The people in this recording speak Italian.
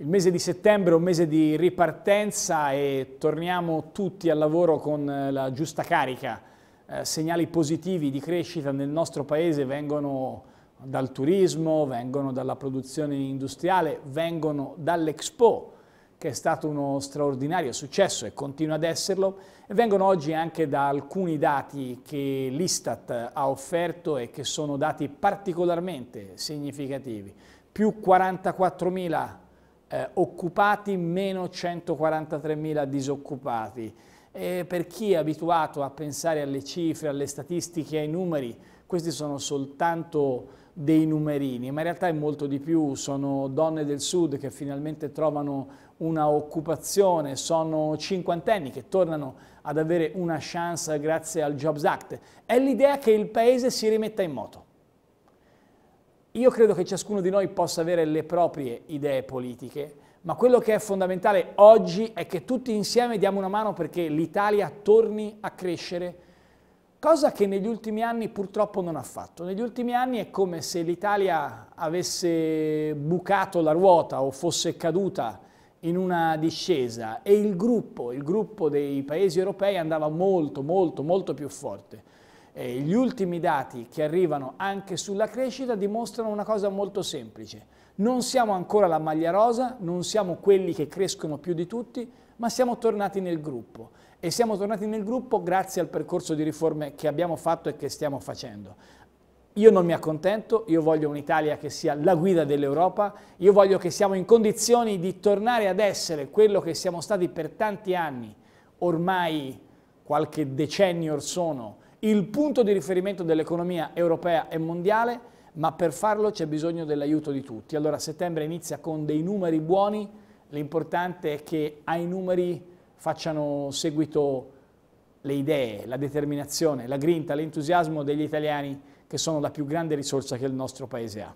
Il mese di settembre è un mese di ripartenza e torniamo tutti al lavoro con eh, la giusta carica. Eh, segnali positivi di crescita nel nostro paese vengono dal turismo, vengono dalla produzione industriale, vengono dall'Expo che è stato uno straordinario successo e continua ad esserlo, e vengono oggi anche da alcuni dati che l'Istat ha offerto e che sono dati particolarmente significativi. Più 44.000 eh, occupati meno 143.000 disoccupati. E per chi è abituato a pensare alle cifre, alle statistiche, ai numeri, questi sono soltanto dei numerini, ma in realtà è molto di più, sono donne del sud che finalmente trovano una occupazione, sono cinquantenni che tornano ad avere una chance grazie al Jobs Act. È l'idea che il paese si rimetta in moto. Io credo che ciascuno di noi possa avere le proprie idee politiche, ma quello che è fondamentale oggi è che tutti insieme diamo una mano perché l'Italia torni a crescere, cosa che negli ultimi anni purtroppo non ha fatto. Negli ultimi anni è come se l'Italia avesse bucato la ruota o fosse caduta in una discesa e il gruppo, il gruppo dei paesi europei andava molto, molto, molto più forte eh, gli ultimi dati che arrivano anche sulla crescita dimostrano una cosa molto semplice. Non siamo ancora la maglia rosa, non siamo quelli che crescono più di tutti, ma siamo tornati nel gruppo. E siamo tornati nel gruppo grazie al percorso di riforme che abbiamo fatto e che stiamo facendo. Io non mi accontento, io voglio un'Italia che sia la guida dell'Europa, io voglio che siamo in condizioni di tornare ad essere quello che siamo stati per tanti anni, ormai qualche decennio or sono, il punto di riferimento dell'economia europea e mondiale, ma per farlo c'è bisogno dell'aiuto di tutti. Allora settembre inizia con dei numeri buoni, l'importante è che ai numeri facciano seguito le idee, la determinazione, la grinta, l'entusiasmo degli italiani che sono la più grande risorsa che il nostro Paese ha.